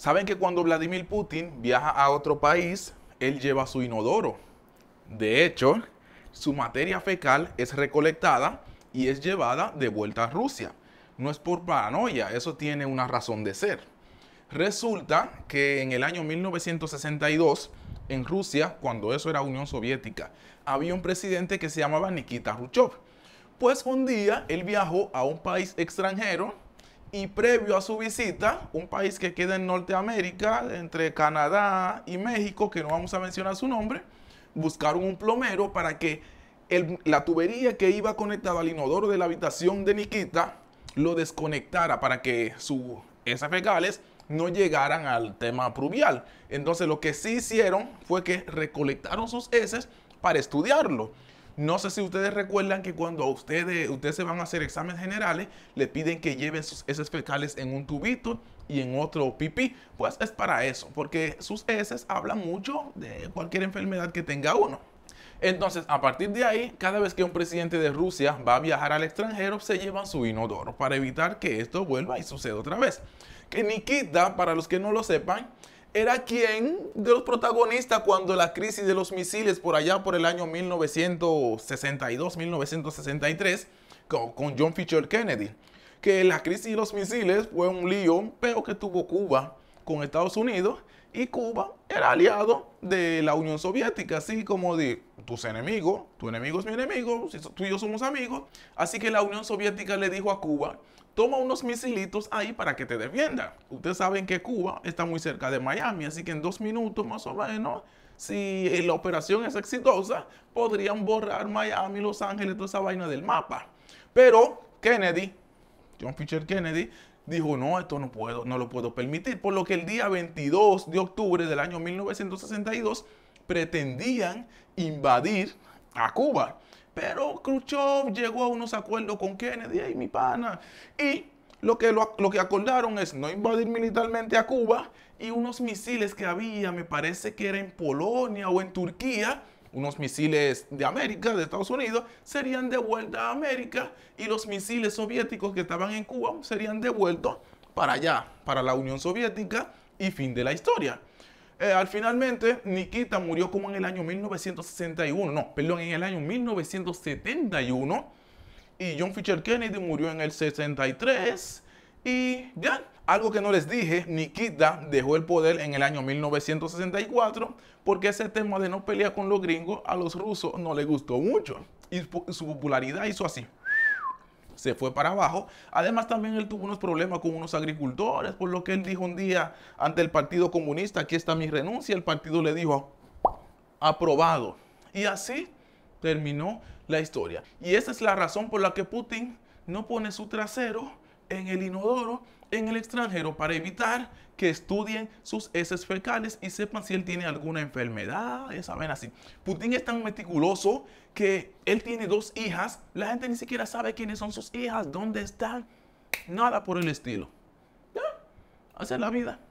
Saben que cuando Vladimir Putin viaja a otro país, él lleva su inodoro. De hecho, su materia fecal es recolectada y es llevada de vuelta a Rusia. No es por paranoia, eso tiene una razón de ser. Resulta que en el año 1962, en Rusia, cuando eso era Unión Soviética, había un presidente que se llamaba Nikita Khrushchev. Pues un día él viajó a un país extranjero y previo a su visita, un país que queda en Norteamérica, entre Canadá y México, que no vamos a mencionar su nombre, buscaron un plomero para que la tubería que iba conectada al inodoro de la habitación de Nikita lo desconectara para que sus esas fecales no llegaran al tema pluvial. Entonces lo que sí hicieron fue que recolectaron sus heces para estudiarlo. No sé si ustedes recuerdan que cuando ustedes, ustedes se van a hacer exámenes generales, le piden que lleven sus heces fecales en un tubito y en otro pipí. Pues es para eso, porque sus heces hablan mucho de cualquier enfermedad que tenga uno. Entonces, a partir de ahí, cada vez que un presidente de Rusia va a viajar al extranjero, se llevan su inodoro para evitar que esto vuelva y suceda otra vez. Que Nikita, para los que no lo sepan, era quien de los protagonistas cuando la crisis de los misiles por allá por el año 1962-1963 con, John Fisher Kennedy. Que la crisis de los misiles fue un lío, peor que tuvo Cuba con Estados Unidos y Cuba era aliado de la Unión Soviética, así como de tus enemigos, tu enemigo es mi enemigo, tú y yo somos amigos. Así que la Unión Soviética le dijo a Cuba, toma unos misilitos ahí para que te defienda. Ustedes saben que Cuba está muy cerca de Miami, así que en dos minutos más o menos, si eh, la operación es exitosa, podrían borrar Miami, Los Ángeles, toda esa vaina del mapa. Pero Kennedy John Fisher Kennedy dijo, no, esto no puedo, no lo puedo permitir. Por lo que el día 22 de octubre del año 1962 pretendían invadir a Cuba. Pero Khrushchev llegó a unos acuerdos con Kennedy mi pana. Y lo que, lo, lo que acordaron es no invadir militarmente a Cuba y unos misiles que había, me parece que era en Polonia o en Turquía, unos misiles de América, de Estados Unidos, serían devueltos a América y los misiles soviéticos que estaban en Cuba serían devueltos para allá, para la Unión Soviética y fin de la historia. Eh, al finalmente, Nikita murió como en el año 1961, no, perdón, en el año 1971 y John Fisher Kennedy murió en el 63 y ya, algo que no les dije, Nikita dejó el poder en el año 1964 porque ese tema de no pelear con los gringos a los rusos no le gustó mucho. Y su popularidad hizo así. Se fue para abajo. Además también él tuvo unos problemas con unos agricultores, por lo que él dijo un día ante el Partido Comunista, aquí está mi renuncia. El partido le dijo, aprobado. Y así terminó la historia. Y esa es la razón por la que Putin no pone su trasero en el inodoro en el extranjero para evitar que estudien sus heces fecales y sepan si él tiene alguna enfermedad, ya saben así. Putin es tan meticuloso que él tiene dos hijas, la gente ni siquiera sabe quiénes son sus hijas, dónde están, nada por el estilo. Ya, hace la vida.